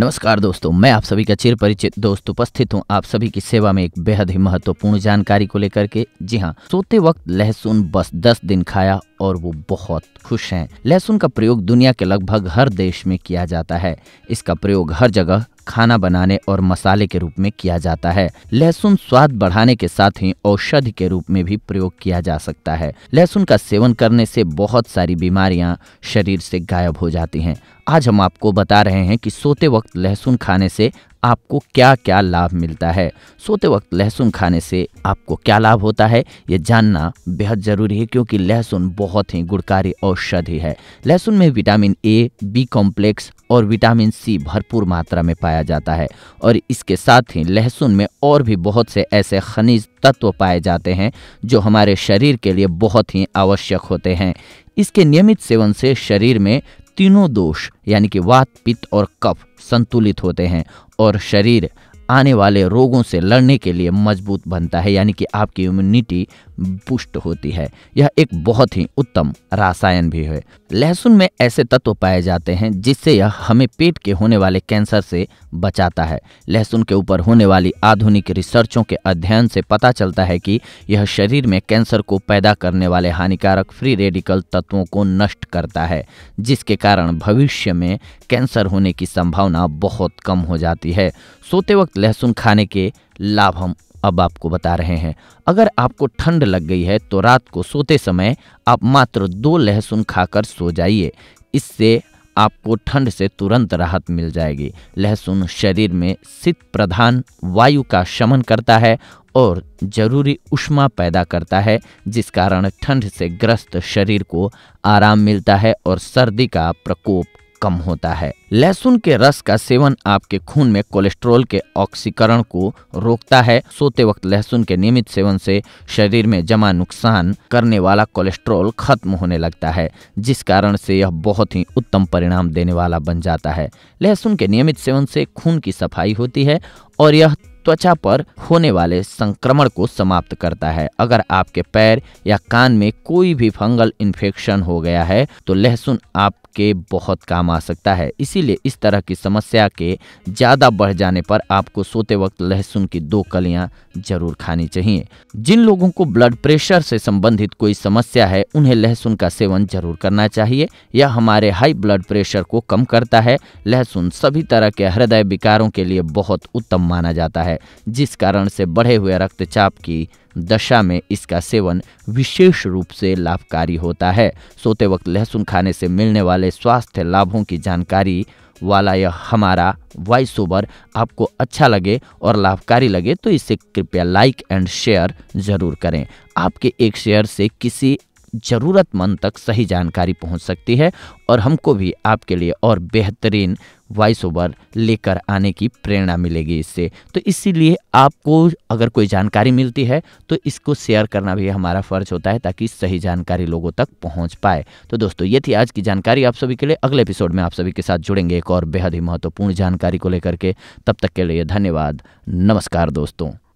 नमस्कार दोस्तों मैं आप सभी का चिर परिचित दोस्त उपस्थित हूं आप सभी की सेवा में एक बेहद ही महत्वपूर्ण जानकारी को लेकर के जी हाँ सोते वक्त लहसुन बस दस दिन खाया और वो बहुत खुश हैं लहसुन का प्रयोग दुनिया के लगभग हर देश में किया जाता है इसका प्रयोग हर जगह खाना बनाने और मसाले के रूप में किया जाता है लहसुन स्वाद बढ़ाने के साथ ही औषधि के रूप में भी प्रयोग किया जा सकता है लहसुन का सेवन करने से बहुत सारी बीमारियां शरीर से गायब हो जाती हैं आज हम आपको बता रहे हैं कि सोते वक्त लहसुन खाने से आपको क्या क्या लाभ मिलता है सोते वक्त लहसुन खाने से आपको क्या लाभ होता है ये जानना बेहद ज़रूरी है क्योंकि लहसुन बहुत ही गुणकारी औषधि है लहसुन में विटामिन ए बी कॉम्प्लेक्स और विटामिन सी भरपूर मात्रा में पाया जाता है और इसके साथ ही लहसुन में और भी बहुत से ऐसे खनिज तत्व पाए जाते हैं जो हमारे शरीर के लिए बहुत ही आवश्यक होते हैं इसके नियमित सेवन से शरीर में तीनों दोष यानी कि वात पित्त और कफ संतुलित होते हैं और शरीर आने वाले रोगों से लड़ने के लिए मजबूत बनता है यानी कि आपकी इम्यूनिटी पुष्ट होती है यह एक बहुत ही उत्तम रासायन भी है लहसुन में ऐसे तत्व पाए जाते हैं जिससे यह हमें पेट के होने वाले कैंसर से बचाता है लहसुन के ऊपर होने वाली आधुनिक रिसर्चों के अध्ययन से पता चलता है कि यह शरीर में कैंसर को पैदा करने वाले हानिकारक फ्री रेडिकल तत्वों को नष्ट करता है जिसके कारण भविष्य में कैंसर होने की संभावना बहुत कम हो जाती है सोते वक्त लहसुन खाने के लाभ हम अब आपको बता रहे हैं अगर आपको ठंड लग गई है तो रात को सोते समय आप मात्र दो लहसुन खाकर सो जाइए इससे आपको ठंड से तुरंत राहत मिल जाएगी लहसुन शरीर में शीत प्रधान वायु का शमन करता है और जरूरी उष्मा पैदा करता है जिस कारण ठंड से ग्रस्त शरीर को आराम मिलता है और सर्दी का प्रकोप कम होता है लहसुन के रस का सेवन आपके खून में कोलेस्ट्रोल के ऑक्सीकरण को रोकता है सोते वक्त लहसुन के नियमित सेवन से शरीर में जमा नुकसान करने वाला कोलेस्ट्रोल खत्म होने लगता है जिस कारण से यह बहुत ही उत्तम परिणाम देने वाला बन जाता है लहसुन के नियमित सेवन से खून की सफाई होती है और यह त्वचा पर होने वाले संक्रमण को समाप्त करता है अगर आपके पैर या कान में कोई भी फंगल इन्फेक्शन हो गया है तो लहसुन आप आपके बहुत काम आ सकता है इसीलिए इस तरह की समस्या के ज़्यादा बढ़ जाने पर आपको सोते वक्त लहसुन की दो कलियाँ जरूर खानी चाहिए जिन लोगों को ब्लड प्रेशर से संबंधित कोई समस्या है उन्हें लहसुन का सेवन जरूर करना चाहिए यह हमारे हाई ब्लड प्रेशर को कम करता है लहसुन सभी तरह के हृदय विकारों के लिए बहुत उत्तम माना जाता है जिस कारण से बढ़े हुए रक्तचाप की दशा में इसका सेवन विशेष रूप से लाभकारी होता है सोते वक्त लहसुन खाने से मिलने वाले स्वास्थ्य लाभों की जानकारी वाला यह हमारा वॉइस ओवर आपको अच्छा लगे और लाभकारी लगे तो इसे कृपया लाइक एंड शेयर ज़रूर करें आपके एक शेयर से किसी ज़रूरतमंद तक सही जानकारी पहुंच सकती है और हमको भी आपके लिए और बेहतरीन वॉइस ओवर लेकर आने की प्रेरणा मिलेगी इससे तो इसीलिए आपको अगर कोई जानकारी मिलती है तो इसको शेयर करना भी हमारा फ़र्ज होता है ताकि सही जानकारी लोगों तक पहुंच पाए तो दोस्तों ये थी आज की जानकारी आप सभी के लिए अगले एपिसोड में आप सभी के साथ जुड़ेंगे एक और बेहद ही महत्वपूर्ण जानकारी को लेकर के तब तक के लिए धन्यवाद नमस्कार दोस्तों